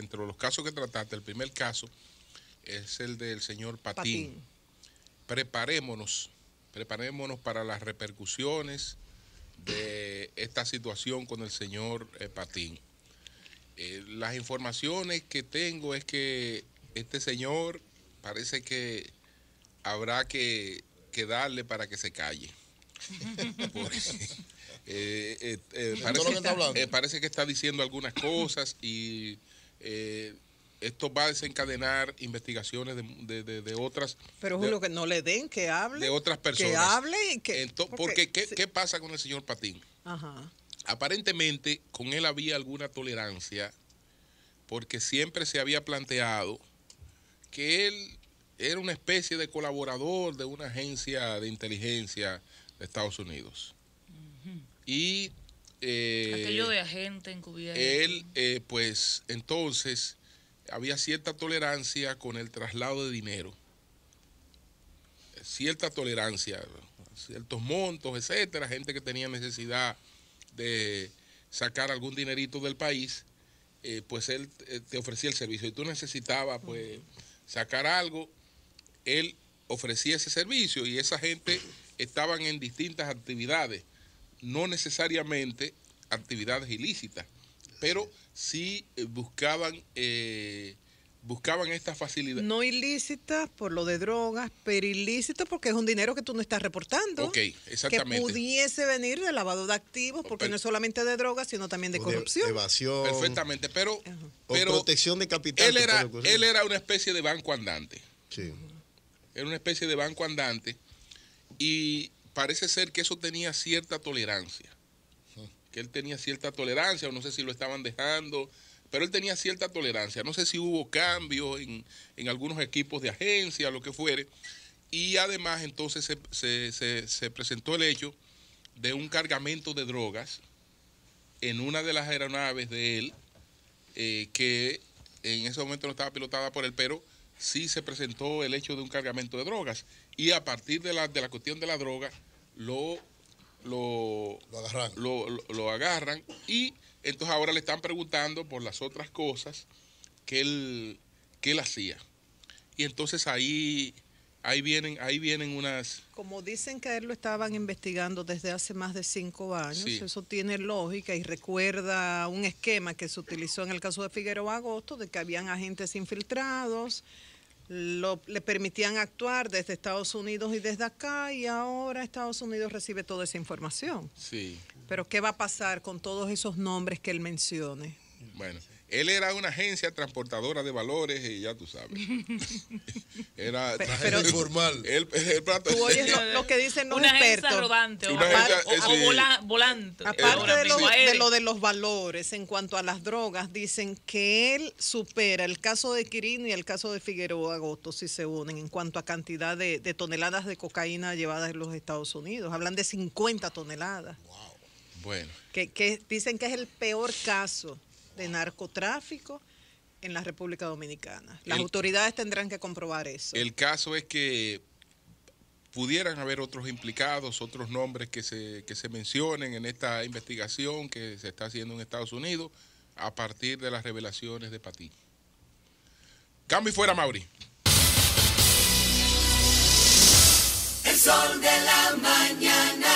entre los casos que trataste, el primer caso es el del señor Patín. Preparémonos, preparémonos para las repercusiones de esta situación con el señor eh, Patín. Eh, las informaciones que tengo es que este señor parece que habrá que, darle para que se calle. parece que está diciendo algunas cosas y eh, esto va a desencadenar investigaciones de, de, de, otras. Pero lo que no le den, que hable. De otras personas. Que hable y que. porque, ¿qué, ¿qué, pasa con el señor Patín? Ajá. Aparentemente, con él había alguna tolerancia, porque siempre se había planteado que él era una especie de colaborador de una agencia de inteligencia de Estados Unidos. Y eh, Aquello de agente encubierto. Él, eh, pues entonces, había cierta tolerancia con el traslado de dinero. Cierta tolerancia, ciertos montos, etcétera. Gente que tenía necesidad de sacar algún dinerito del país, eh, pues él te ofrecía el servicio. Y tú necesitabas, pues, sacar algo. Él ofrecía ese servicio y esa gente estaban en distintas actividades no necesariamente actividades ilícitas, pero sí eh, buscaban eh, buscaban esta facilidad. No ilícitas por lo de drogas, pero ilícitas porque es un dinero que tú no estás reportando. Ok, exactamente. Que pudiese venir de lavado de activos, porque no es solamente de drogas, sino también de corrupción. De evasión. Perfectamente, pero, pero protección de capital. Él era, él era una especie de banco andante. Sí. Era una especie de banco andante y parece ser que eso tenía cierta tolerancia, que él tenía cierta tolerancia, o no sé si lo estaban dejando, pero él tenía cierta tolerancia, no sé si hubo cambios en, algunos equipos de agencia, lo que fuere, y además entonces se, presentó el hecho de un cargamento de drogas en una de las aeronaves de él, eh, que en ese momento no estaba pilotada por él, pero sí se presentó el hecho de un cargamento de drogas y a partir de la, de la cuestión de la droga lo, lo, lo, agarran. Lo, agarran y entonces ahora le están preguntando por las otras cosas que él, que él hacía. Y entonces ahí ahí vienen, ahí vienen unas. Como dicen que él lo estaban investigando desde hace más de cinco años, eso tiene lógica y recuerda un esquema que se utilizó en el caso de Figueroa Agosto, de que habían agentes infiltrados lo, le permitían actuar desde Estados Unidos y desde acá y ahora Estados Unidos recibe toda esa información. Sí. Pero ¿qué va a pasar con todos esos nombres que él mencione? Bueno, él era una agencia transportadora de valores y ya tú sabes. era pero, formal. tú oyes lo, que dicen una expertos. una agencia, rodante o, eh, volante. Aparte de lo, de lo, de los valores, en cuanto a las drogas, dicen que él supera el caso de Quirino y el caso de Figueroa Agosto si se unen en cuanto a cantidad de, toneladas de cocaína llevadas en los Estados Unidos. Hablan de 50 toneladas. Wow. Bueno. Que, que dicen que es el peor caso de narcotráfico en la República Dominicana. Las autoridades tendrán que comprobar eso. El caso es que pudieran haber otros implicados, otros nombres que se, que se mencionen en esta investigación que se está haciendo en Estados Unidos a partir de las revelaciones de Patí. Cambio y fuera, Mauri. El sol de la mañana.